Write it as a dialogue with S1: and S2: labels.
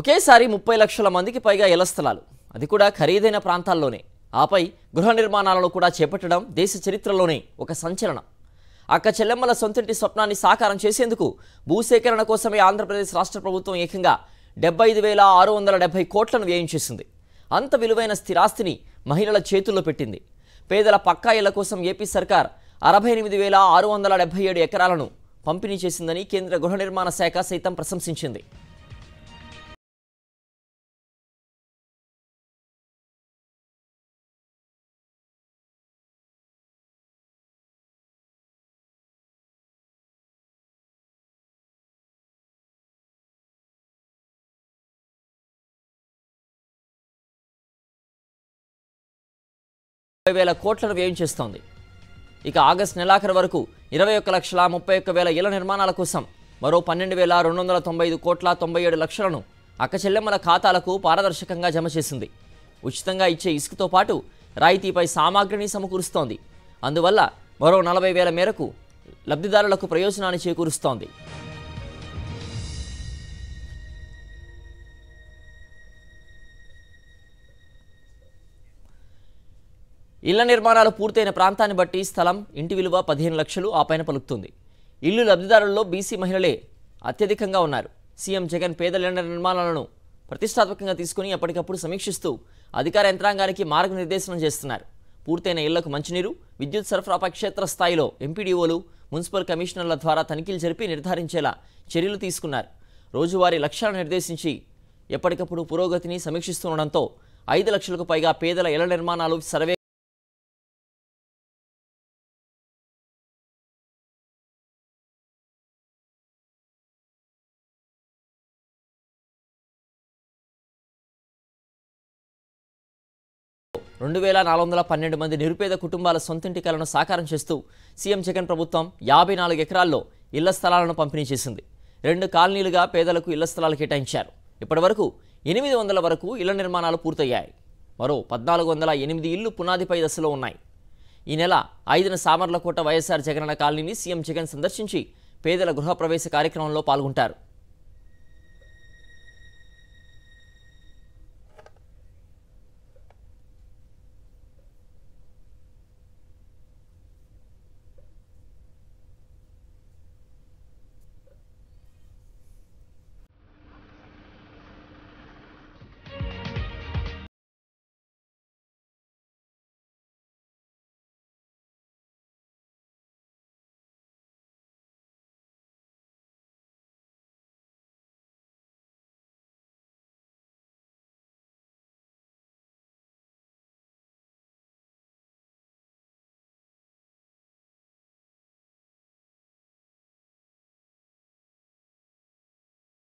S1: ఒకేసారి ముప్పై లక్షల మందికి పైగా ఇళ్ల స్థలాలు అది కూడా ఖరీదైన ప్రాంతాల్లోనే ఆపై గృహ నిర్మాణాలను కూడా చేపట్టడం దేశ చరిత్రలోనే ఒక సంచలనం అక్క చెల్లెమ్మల సొంతింటి స్వప్నాన్ని సాకారం చేసేందుకు భూసేకరణ కోసమే ఆంధ్రప్రదేశ్ రాష్ట్ర ప్రభుత్వం ఏకంగా డెబ్బై ఐదు వేల ఆరు వందల డెబ్బై కోట్లను వ్యయించేసింది అంత విలువైన స్థిరాస్తిని మహిళల చేతుల్లో పెట్టింది పేదల పక్కా ఇళ్ల కోసం ఏపీ సర్కార్ అరవై ఎనిమిది వేల ఆరు వందల డెబ్బై ఏడు ఎకరాలను పంపిణీ చేసిందని కేంద్ర గృహ నిర్మాణ శాఖ సైతం ప్రశంసించింది ముప్పై వేల కోట్లను వ్యయించేస్తోంది ఇక ఆగస్టు నెలాఖరు వరకు ఇరవై ఒక్క లక్షల ముప్పై ఒక్క వేల ఇళ్ల నిర్మాణాల కోసం మరో పన్నెండు వేల రెండు వందల తొంభై ఐదు కోట్ల తొంభై ఏడు లక్షలను అక్కచెల్లెమ్మల ఖాతాలకు పారదర్శకంగా జమ చేసింది ఉచితంగా ఇచ్చే ఇసుకతో పాటు రాయితీపై సామాగ్రిని సమకూరుస్తోంది అందువల్ల మరో నలభై వేల మేరకు లబ్ధిదారులకు ప్రయోజనాన్ని చేకూరుస్తోంది ఇళ్ల నిర్మాణాలు పూర్తయిన ప్రాంతాన్ని బట్టి స్థలం ఇంటి విలువ పదిహేను లక్షలు ఆ పైన పలుకుతుంది ఇల్లు లబ్ధిదారుల్లో బీసీ మహిళలే అత్యధికంగా ఉన్నారు సీఎం జగన్ పేదల నిర్మాణాలను ప్రతిష్టాత్మకంగా తీసుకుని ఎప్పటికప్పుడు సమీక్షిస్తూ అధికార యంత్రాంగానికి మార్గనిర్దేశనం చేస్తున్నారు పూర్తయిన ఇళ్లకు మంచినీరు విద్యుత్ సరఫరా క్షేత్ర స్థాయిలో ఎంపీడీఓలు మున్సిపల్ కమిషనర్ల ద్వారా తనిఖీలు జరిపి నిర్ధారించేలా చర్యలు తీసుకున్నారు రోజువారీ లక్ష్యాలను నిర్దేశించి ఎప్పటికప్పుడు పురోగతిని సమీక్షిస్తుండడంతో ఐదు లక్షలకు పైగా పేదల ఇళ్ల నిర్మాణాలు సర్వే రెండు వేల నాలుగు వందల పన్నెండు మంది నిరుపేద కుటుంబాల సొంతింటి కలను సాకారం చేస్తూ సీఎం జగన్ ప్రభుత్వం యాభై నాలుగు ఎకరాల్లో ఇళ్ల స్థలాలను పంపిణీ చేసింది రెండు కాలనీలుగా పేదలకు ఇళ్ల స్థలాలు కేటాయించారు ఇప్పటివరకు ఎనిమిది వందల వరకు ఇళ్ల నిర్మాణాలు పూర్తయ్యాయి మరో పద్నాలుగు వందల ఎనిమిది ఇళ్లు పునాదిపై దశలో ఉన్నాయి ఈ నెల ఐదున సామర్లకోట వైఎస్ఆర్ జగనన్న కాలనీని సీఎం జగన్ సందర్శించి పేదల గృహప్రవేశ కార్యక్రమంలో పాల్గొంటారు